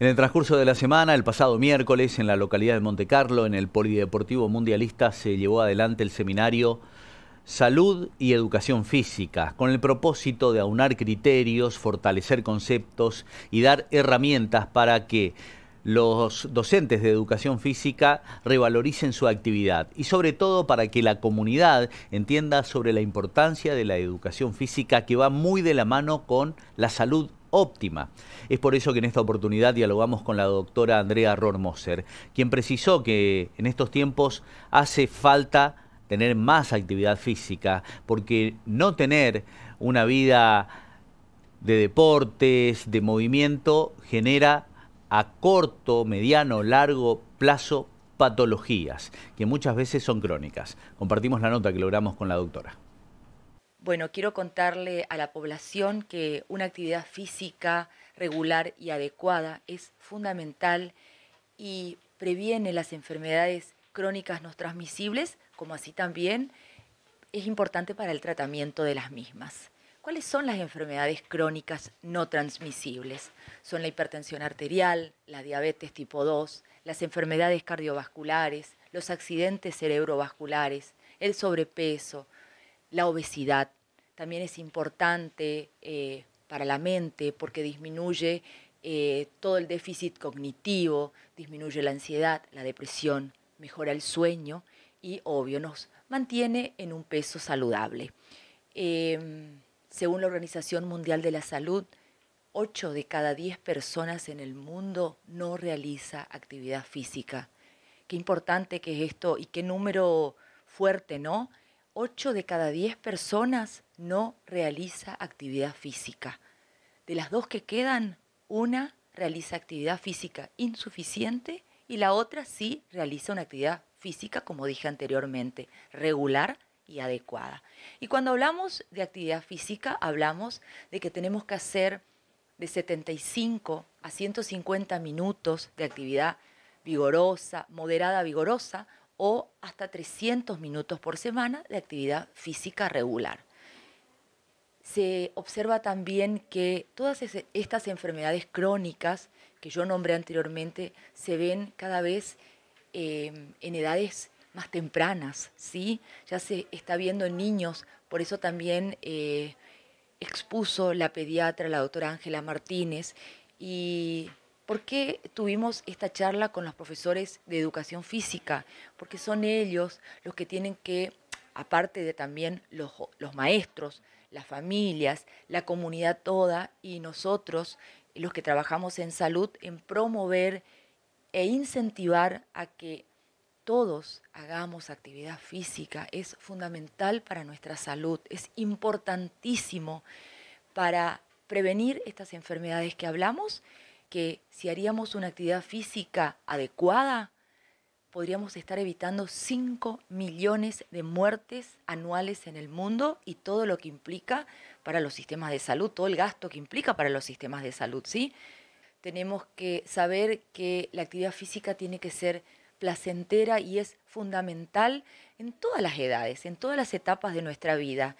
En el transcurso de la semana, el pasado miércoles, en la localidad de Monte Carlo, en el Polideportivo Mundialista, se llevó adelante el seminario Salud y Educación Física, con el propósito de aunar criterios, fortalecer conceptos y dar herramientas para que los docentes de educación física revaloricen su actividad y sobre todo para que la comunidad entienda sobre la importancia de la educación física que va muy de la mano con la salud óptima. Es por eso que en esta oportunidad dialogamos con la doctora Andrea Rormoser, quien precisó que en estos tiempos hace falta tener más actividad física, porque no tener una vida de deportes, de movimiento, genera a corto, mediano, largo plazo patologías, que muchas veces son crónicas. Compartimos la nota que logramos con la doctora. Bueno, quiero contarle a la población que una actividad física regular y adecuada es fundamental y previene las enfermedades crónicas no transmisibles, como así también es importante para el tratamiento de las mismas. ¿Cuáles son las enfermedades crónicas no transmisibles? Son la hipertensión arterial, la diabetes tipo 2, las enfermedades cardiovasculares, los accidentes cerebrovasculares, el sobrepeso, la obesidad, también es importante eh, para la mente porque disminuye eh, todo el déficit cognitivo, disminuye la ansiedad, la depresión, mejora el sueño y, obvio, nos mantiene en un peso saludable. Em, según la Organización Mundial de la Salud, 8 de cada 10 personas en el mundo no realiza actividad física. Qué importante que es esto y qué número fuerte, ¿no? 8 de cada 10 personas no realiza actividad física. De las dos que quedan, una realiza actividad física insuficiente y la otra sí realiza una actividad física, como dije anteriormente, regular y adecuada. Y cuando hablamos de actividad física, hablamos de que tenemos que hacer de 75 a 150 minutos de actividad vigorosa, moderada vigorosa, o hasta 300 minutos por semana de actividad física regular. Se observa también que todas estas enfermedades crónicas que yo nombré anteriormente se ven cada vez em, en edades más tempranas, ¿sí? Ya se está viendo en niños, por eso también eh, expuso la pediatra, la doctora Ángela Martínez, y ¿Por qué tuvimos esta charla con los profesores de educación física? Porque son ellos los que tienen que, aparte de también los, maestros, las familias, la comunidad toda y nosotros, los que trabajamos en salud, en promover e incentivar a que todos hagamos actividad física. Es fundamental para nuestra salud, es importantísimo para prevenir estas enfermedades que hablamos que si haríamos una actividad física adecuada, podríamos estar evitando 5 millones de muertes anuales en el mundo y todo lo que implica para los sistemas de salud, todo el gasto que implica para los sistemas de salud, ¿sí? Tenemos que saber que la actividad física tiene que ser placentera y es fundamental en todas las edades, en todas las etapas de nuestra vida.